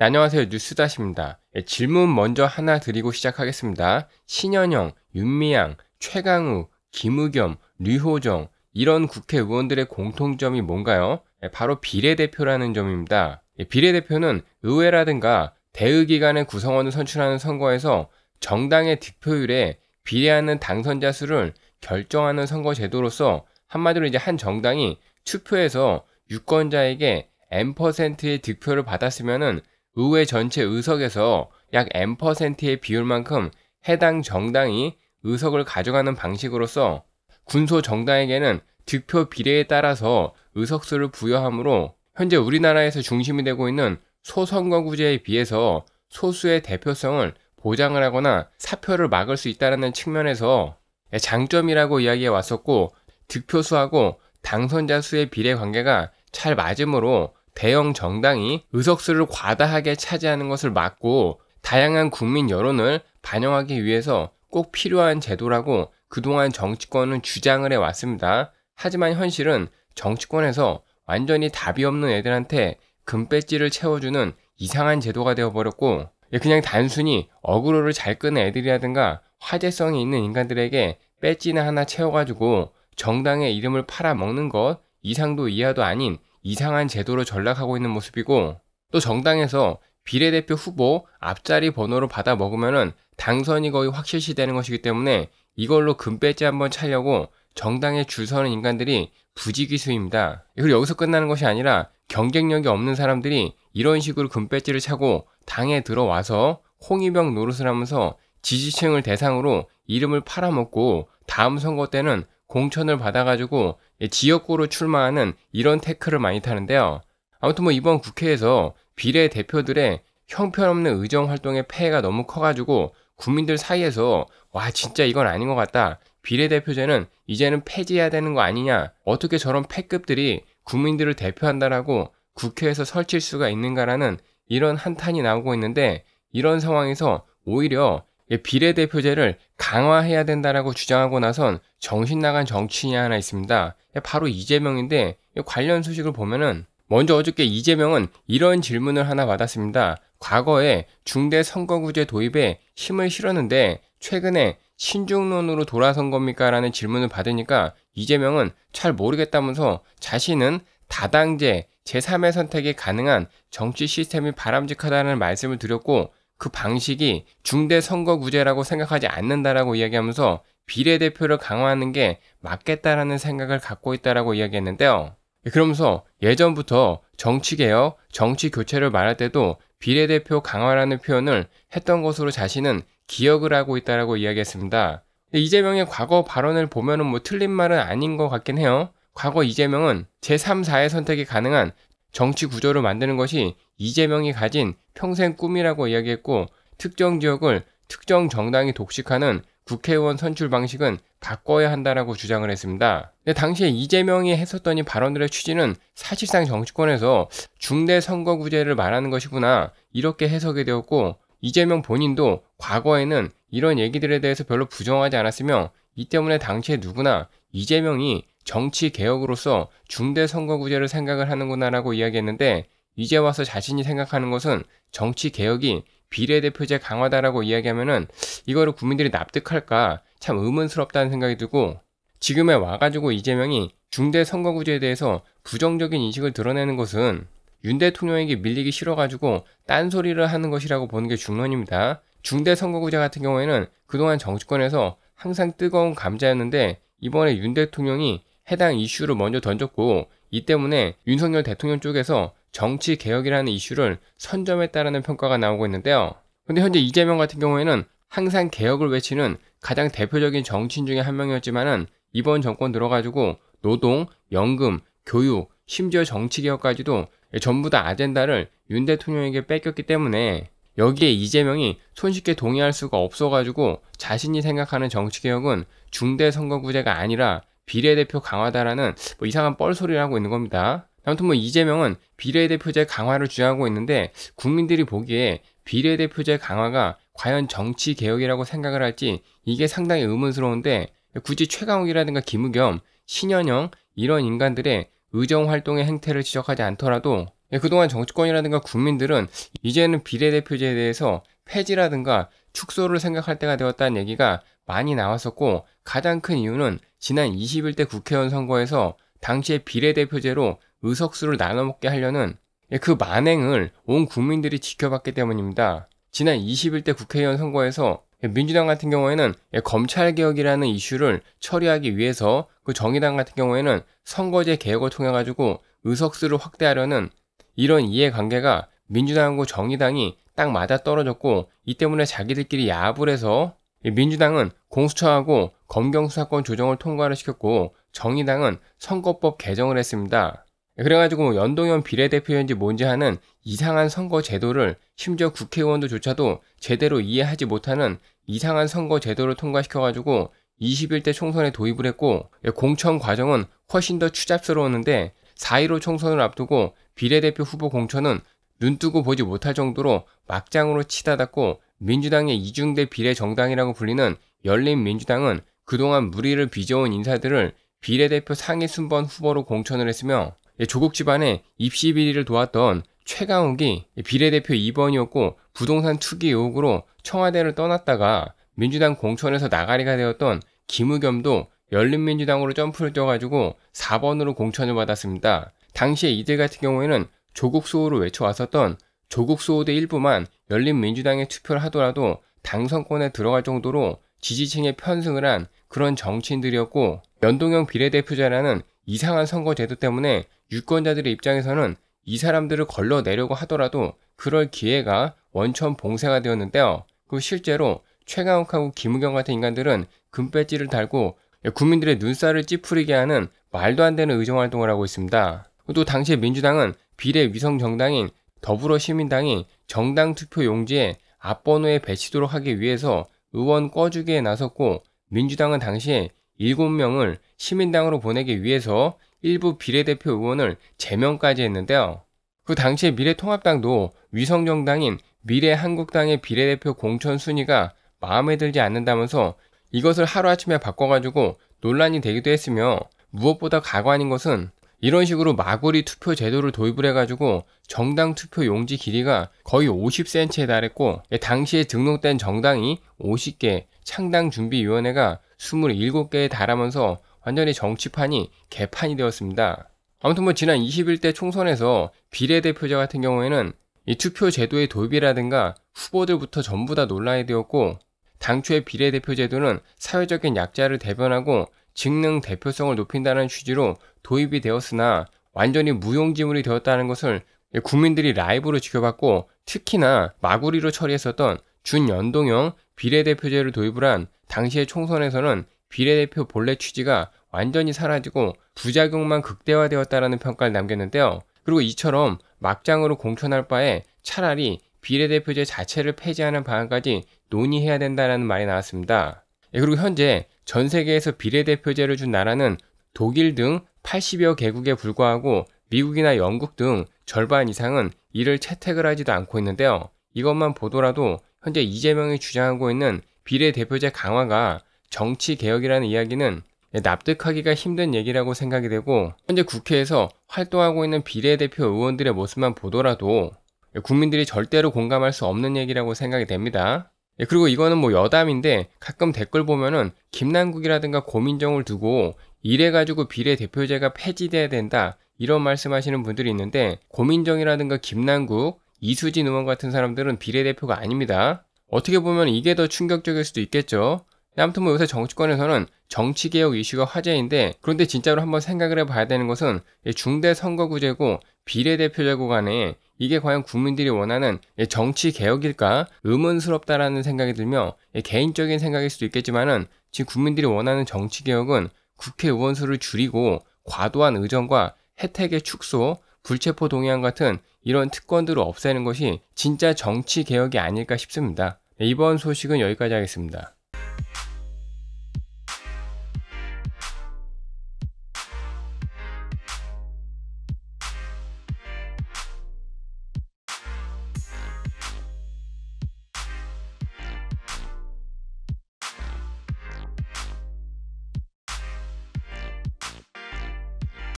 네, 안녕하세요. 뉴스다시입니다. 예, 질문 먼저 하나 드리고 시작하겠습니다. 신현영, 윤미향, 최강우, 김우겸, 류호정 이런 국회의원들의 공통점이 뭔가요? 예, 바로 비례대표라는 점입니다. 예, 비례대표는 의회라든가 대의기관의 구성원을 선출하는 선거에서 정당의 득표율에 비례하는 당선자 수를 결정하는 선거 제도로서 한마디로 이제 한 정당이 투표에서 유권자에게 n%의 득표를 받았으면은 의회 전체 의석에서 약 n%의 비율만큼 해당 정당이 의석을 가져가는 방식으로서 군소 정당에게는 득표 비례에 따라서 의석수를 부여하므로 현재 우리나라에서 중심이 되고 있는 소선거구제에 비해서 소수의 대표성을 보장을 하거나 사표를 막을 수 있다는 측면에서 장점이라고 이야기해 왔었고 득표수하고 당선자 수의 비례 관계가 잘 맞으므로 대형 정당이 의석수를 과다하게 차지하는 것을 막고 다양한 국민 여론을 반영하기 위해서 꼭 필요한 제도라고 그동안 정치권은 주장을 해왔습니다. 하지만 현실은 정치권에서 완전히 답이 없는 애들한테 금배지를 채워주는 이상한 제도가 되어버렸고 예, 그냥 단순히 어그로를 잘 끄는 애들이라든가 화제성이 있는 인간들에게 배지나 하나 채워가지고 정당의 이름을 팔아먹는 것 이상도 이하도 아닌 이상한 제도로 전락하고 있는 모습이고 또 정당에서 비례대표 후보 앞자리 번호로 받아 먹으면은 당선이 거의 확실시 되는 것이기 때문에 이걸로 금배지 한번 차려고 정당에 줄 서는 인간들이 부지기수입니다. 그리고 여기서 끝나는 것이 아니라 경쟁력이 없는 사람들이 이런 식으로 금배지를 차고 당에 들어와서 홍위병 노릇을 하면서 지지층을 대상으로 이름을 팔아먹고 다음 선거 때는 공천을 받아가지고 예, 지역구로 출마하는 이런 태클을 많이 타는데요. 아무튼 뭐 이번 국회에서 비례 대표들의 형편없는 의정 활동의 폐해가 너무 커가지고 국민들 사이에서 와 진짜 이건 아닌 것 같다. 비례대표제는 이제는 폐지해야 되는 거 아니냐. 어떻게 저런 폐급들이 국민들을 대표한다라고 국회에서 설칠 수가 있는가라는 이런 한탄이 나오고 있는데 이런 상황에서 오히려 예, 비례대표제를 강화해야 된다라고 주장하고 나선 정신 나간 정치인이 하나 있습니다. 바로 이재명인데 관련 소식을 보면은 먼저 어저께 이재명은 이런 질문을 하나 받았습니다. 과거에 중대 선거구제 도입에 힘을 실었는데 최근에 신중론으로 돌아선 겁니까? 라는 질문을 받으니까 이재명은 잘 모르겠다면서 자신은 다당제 제3의 선택이 가능한 정치 시스템이 바람직하다는 말씀을 드렸고 그 방식이 중대 선거구제라고 생각하지 않는다라고 이야기하면서 비례대표를 강화하는 게 맞겠다라는 생각을 갖고 있다라고 이야기했는데요. 그러면서 예전부터 정치개혁, 정치교체를 말할 때도 비례대표 강화라는 표현을 했던 것으로 자신은 기억을 하고 있다라고 이야기했습니다. 이재명의 과거 발언을 보면은 뭐 틀린 말은 아닌 것 같긴 해요. 과거 이재명은 제3, 사의 선택이 가능한 정치 구조를 만드는 것이 이재명이 가진 평생 꿈이라고 이야기했고 특정 지역을 특정 정당이 독식하는 국회의원 선출 방식은 바꿔야 한다라고 주장을 했습니다. 근데 당시에 이재명이 했었던 이 발언들의 취지는 사실상 정치권에서 중대 선거구제를 말하는 것이구나 이렇게 해석이 되었고 이재명 본인도 과거에는 이런 얘기들에 대해서 별로 부정하지 않았으며 이 때문에 당시에 누구나 이재명이 정치 개혁으로서 중대 선거구제를 생각을 하는구나라고 이야기했는데 이제 와서 자신이 생각하는 것은 정치 개혁이 비례대표제 강화다라고 이야기하면은 이거를 국민들이 납득할까 참 의문스럽다는 생각이 들고 지금에 와가지고 이재명이 중대 선거구제에 대해서 부정적인 인식을 드러내는 것은 윤 대통령에게 밀리기 싫어가지고 딴소리를 하는 것이라고 보는 게 중론입니다. 중대 선거구제 같은 경우에는 그동안 정치권에서 항상 뜨거운 감자였는데 이번에 윤 대통령이 해당 이슈를 먼저 던졌고 이 때문에 윤석열 대통령 쪽에서 정치 개혁이라는 이슈를 선점했다라는 평가가 나오고 있는데요. 근데 현재 이재명 같은 경우에는 항상 개혁을 외치는 가장 대표적인 정치인 중에 한 명이었지만은 이번 정권 들어가지고 노동, 연금, 교육, 심지어 정치 개혁까지도 전부 다 아젠다를 윤 대통령에게 뺏겼기 때문에 여기에 이재명이 손쉽게 동의할 수가 없어가지고 자신이 생각하는 정치 개혁은 중대 선거구제가 아니라 비례대표 강화다라는 뭐 이상한 뻘소리를 하고 있는 겁니다. 아무튼 뭐 이재명은 비례대표제 강화를 주장하고 있는데 국민들이 보기에 비례대표제 강화가 과연 정치 개혁이라고 생각을 할지 이게 상당히 의문스러운데 굳이 최강욱이라든가 김우겸, 신현영 이런 인간들의 의정 활동의 행태를 지적하지 않더라도 예, 그동안 정치권이라든가 국민들은 이제는 비례대표제에 대해서 폐지라든가 축소를 생각할 때가 되었다는 얘기가 많이 나왔었고 가장 큰 이유는 지난 21대 국회의원 선거에서 당시의 비례대표제로 의석수를 나눠 먹게 하려는 그 만행을 온 국민들이 지켜봤기 때문입니다. 지난 21대 국회의원 선거에서 민주당 같은 경우에는 검찰개혁이라는 이슈를 처리하기 위해서 그 정의당 같은 경우에는 선거제 개혁을 통해 가지고 의석수를 확대하려는 이런 이해관계가 민주당과 정의당이 딱 맞아 떨어졌고 이 때문에 자기들끼리 야합을 해서 민주당은 공수처하고 검경수사권 조정을 통과를 시켰고 정의당은 선거법 개정을 했습니다. 네, 그래가지고 뭐 연동형 비례대표인지 뭔지 하는 이상한 선거 제도를 심지어 국회의원들조차도 제대로 이해하지 못하는 이상한 선거 제도를 통과시켜가지고 21대 총선에 도입을 했고 예, 공천 과정은 훨씬 더 추잡스러웠는데 4.15 총선을 앞두고 비례대표 후보 공천은 눈뜨고 보지 못할 정도로 막장으로 치닫았고 민주당의 이중대 비례 정당이라고 불리는 열린민주당은 그동안 무리를 빚어온 인사들을 비례대표 상위 순번 후보로 공천을 했으며 예, 조국 집안의 입시 비리를 도왔던 최강욱이 비례대표 2번이었고 부동산 투기 의혹으로 청와대를 떠났다가 민주당 공천에서 나가리가 되었던 김우겸도 열린민주당으로 점프를 뛰어가지고 4번으로 공천을 받았습니다. 당시에 이들 같은 경우에는 조국 수호를 외쳐왔었던 조국 수호대 일부만 열린민주당에 투표를 하더라도 당선권에 들어갈 정도로 지지층에 편승을 한 그런 정치인들이었고 연동형 비례대표자라는 이상한 선거제도 때문에 유권자들의 입장에서는 이 사람들을 걸러내려고 하더라도 그럴 기회가 원천 봉쇄가 되었는데요. 그 실제로 최강욱하고 김우경 같은 인간들은 금배지를 달고 국민들의 눈살을 찌푸리게 하는 말도 안 되는 의정 활동을 하고 있습니다. 또 당시에 민주당은 비례 위성 정당인 더불어시민당이 정당 투표 용지에 앞번호에 배치도록 하기 위해서 의원 꺼주기에 나섰고 민주당은 당시에 7명을 시민당으로 보내기 위해서 일부 비례대표 의원을 제명까지 했는데요. 그 당시에 미래통합당도 위성정당인 미래한국당의 비례대표 공천 순위가 마음에 들지 않는다면서 이것을 하루아침에 바꿔가지고 논란이 되기도 했으며 무엇보다 가관인 것은 이런 식으로 마구리 투표 제도를 도입을 해가지고 정당 투표 용지 길이가 거의 50cm에 달했고 예, 당시에 등록된 정당이 50개, 창당준비위원회가 27개에 달하면서 완전히 정치판이 개판이 되었습니다. 아무튼 뭐 지난 21대 총선에서 비례대표제 같은 경우에는 이 투표 제도의 도입이라든가 후보들부터 전부 다 논란이 되었고 당초의 비례대표 제도는 사회적인 약자를 대변하고 직능 대표성을 높인다는 취지로 도입이 되었으나 완전히 무용지물이 되었다는 것을 국민들이 라이브로 지켜봤고 특히나 마구리로 처리했었던 준연동형 비례대표제를 도입을 한 당시의 총선에서는 비례대표 본래 취지가 완전히 사라지고 부작용만 극대화되었다라는 평가를 남겼는데요. 그리고 이처럼 막장으로 공천할 바에 차라리 비례대표제 자체를 폐지하는 방안까지 논의해야 된다라는 말이 나왔습니다. 예, 그리고 현재 전 세계에서 비례대표제를 준 나라는 독일 등 80여 개국에 불과하고 미국이나 영국 등 절반 이상은 이를 채택을 하지도 않고 있는데요. 이것만 보더라도 현재 이재명이 주장하고 있는 비례대표제 강화가 정치 개혁이라는 이야기는 납득하기가 힘든 얘기라고 생각이 되고 현재 국회에서 활동하고 있는 비례대표 의원들의 모습만 보더라도 국민들이 절대로 공감할 수 없는 얘기라고 생각이 됩니다. 예, 그리고 이거는 뭐 여담인데 가끔 댓글 보면은 김남국이라든가 고민정을 두고 이래가지고 비례대표제가 폐지돼야 된다 이런 말씀하시는 분들이 있는데 고민정이라든가 김남국, 이수진 의원 같은 사람들은 비례대표가 아닙니다. 어떻게 보면 이게 더 충격적일 수도 있겠죠. 네, 아무튼 뭐 요새 정치권에서는 정치개혁 이슈가 화제인데 그런데 진짜로 한번 생각을 해봐야 되는 것은 중대선거구제고 비례대표제고 간에 이게 과연 국민들이 원하는 정치개혁일까 의문스럽다라는 생각이 들며 개인적인 생각일 수도 있겠지만은 지금 국민들이 원하는 정치개혁은 국회의원 수를 줄이고 과도한 의정과 혜택의 축소, 불체포 동의안 같은 이런 특권들을 없애는 것이 진짜 정치개혁이 아닐까 싶습니다. 네, 이번 소식은 여기까지 하겠습니다.